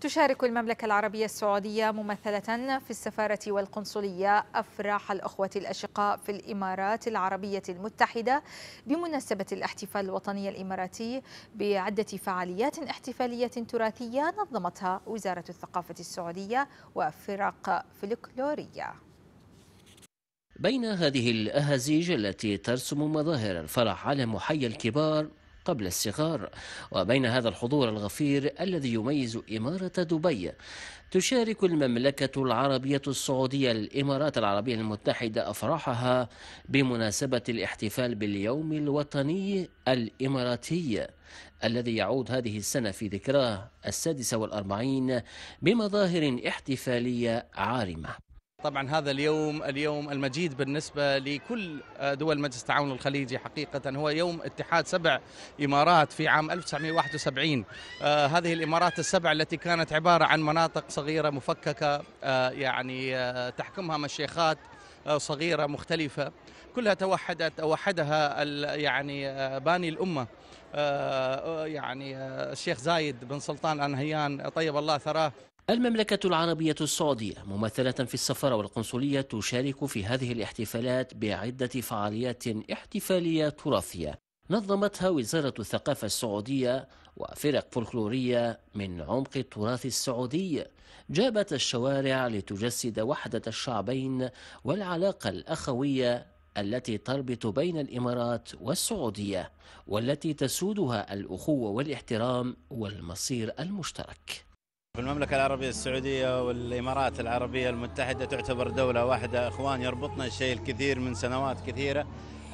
تشارك المملكة العربية السعودية ممثلة في السفارة والقنصلية أفراح الأخوة الأشقاء في الإمارات العربية المتحدة بمناسبة الاحتفال الوطني الإماراتي بعدة فعاليات احتفالية تراثية نظمتها وزارة الثقافة السعودية وفرق فلكلورية بين هذه الأهازيج التي ترسم مظاهر الفرح على محي الكبار قبل الصغار وبين هذا الحضور الغفير الذي يميز إمارة دبي تشارك المملكة العربية السعودية الإمارات العربية المتحدة أفراحها بمناسبة الاحتفال باليوم الوطني الإماراتي الذي يعود هذه السنة في ذكراه السادسة والأربعين بمظاهر احتفالية عارمة طبعا هذا اليوم اليوم المجيد بالنسبه لكل دول مجلس التعاون الخليجي حقيقه هو يوم اتحاد سبع امارات في عام 1971 آه هذه الامارات السبع التي كانت عباره عن مناطق صغيره مفككه آه يعني آه تحكمها مشيخات آه، صغيره مختلفه كلها توحدت وحدها يعني آه، باني الامه آه، يعني الشيخ زايد بن سلطان انهيان طيب الله ثراه المملكة العربية السعودية ممثلة في السفارة والقنصلية تشارك في هذه الاحتفالات بعدة فعاليات احتفالية تراثية نظمتها وزارة الثقافة السعودية وفرق فلكلورية من عمق التراث السعودي جابت الشوارع لتجسد وحدة الشعبين والعلاقة الأخوية التي تربط بين الإمارات والسعودية والتي تسودها الأخوة والاحترام والمصير المشترك المملكة العربية السعودية والإمارات العربية المتحدة تعتبر دولة واحدة إخوان يربطنا الشيء الكثير من سنوات كثيرة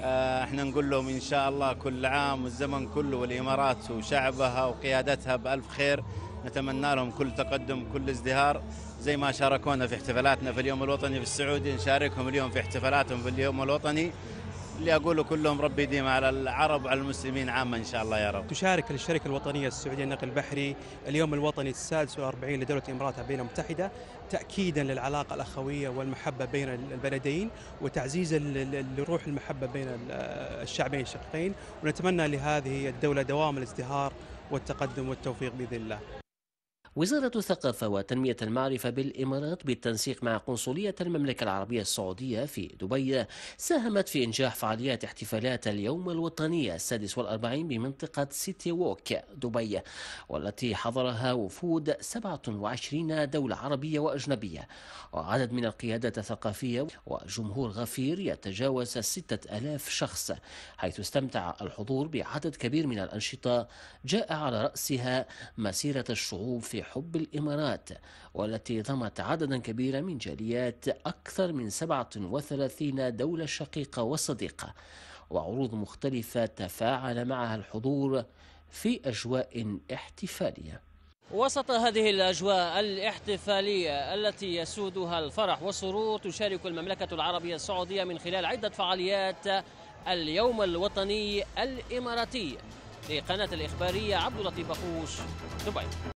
آه، احنا نقول لهم إن شاء الله كل عام والزمن كله والإمارات وشعبها وقيادتها بألف خير نتمنى لهم كل تقدم كل ازدهار زي ما شاركونا في احتفالاتنا في اليوم الوطني في السعودي نشاركهم اليوم في احتفالاتهم في اليوم الوطني اللي اقوله كلهم ربي يديم على العرب وعلى المسلمين عامه ان شاء الله يا رب. تشارك الشركه الوطنيه السعوديه للنقل البحري اليوم الوطني السادس والأربعين لدوله الامارات العربيه المتحده تاكيدا للعلاقه الاخويه والمحبه بين البلدين وتعزيزا لروح المحبه بين الشعبين الشقيقين ونتمنى لهذه الدوله دوام الازدهار والتقدم والتوفيق باذن الله. وزارة الثقافة وتنمية المعرفة بالإمارات بالتنسيق مع قنصلية المملكة العربية السعودية في دبي ساهمت في إنجاح فعاليات احتفالات اليوم الوطني السادس والأربعين بمنطقة سيتي ووك دبي والتي حضرها وفود 27 دولة عربية وأجنبية وعدد من القيادات الثقافية وجمهور غفير يتجاوز 6000 شخص حيث استمتع الحضور بعدد كبير من الأنشطة جاء على رأسها مسيرة الشعوب في حب الإمارات والتي ضمت عددا كبيرا من جاليات أكثر من 37 دولة شقيقة وصديقة وعروض مختلفة تفاعل معها الحضور في أجواء احتفالية وسط هذه الأجواء الاحتفالية التي يسودها الفرح والسرور تشارك المملكة العربية السعودية من خلال عدة فعاليات اليوم الوطني الإماراتي لقناة الإخبارية عبد اللطيف بخوش دبي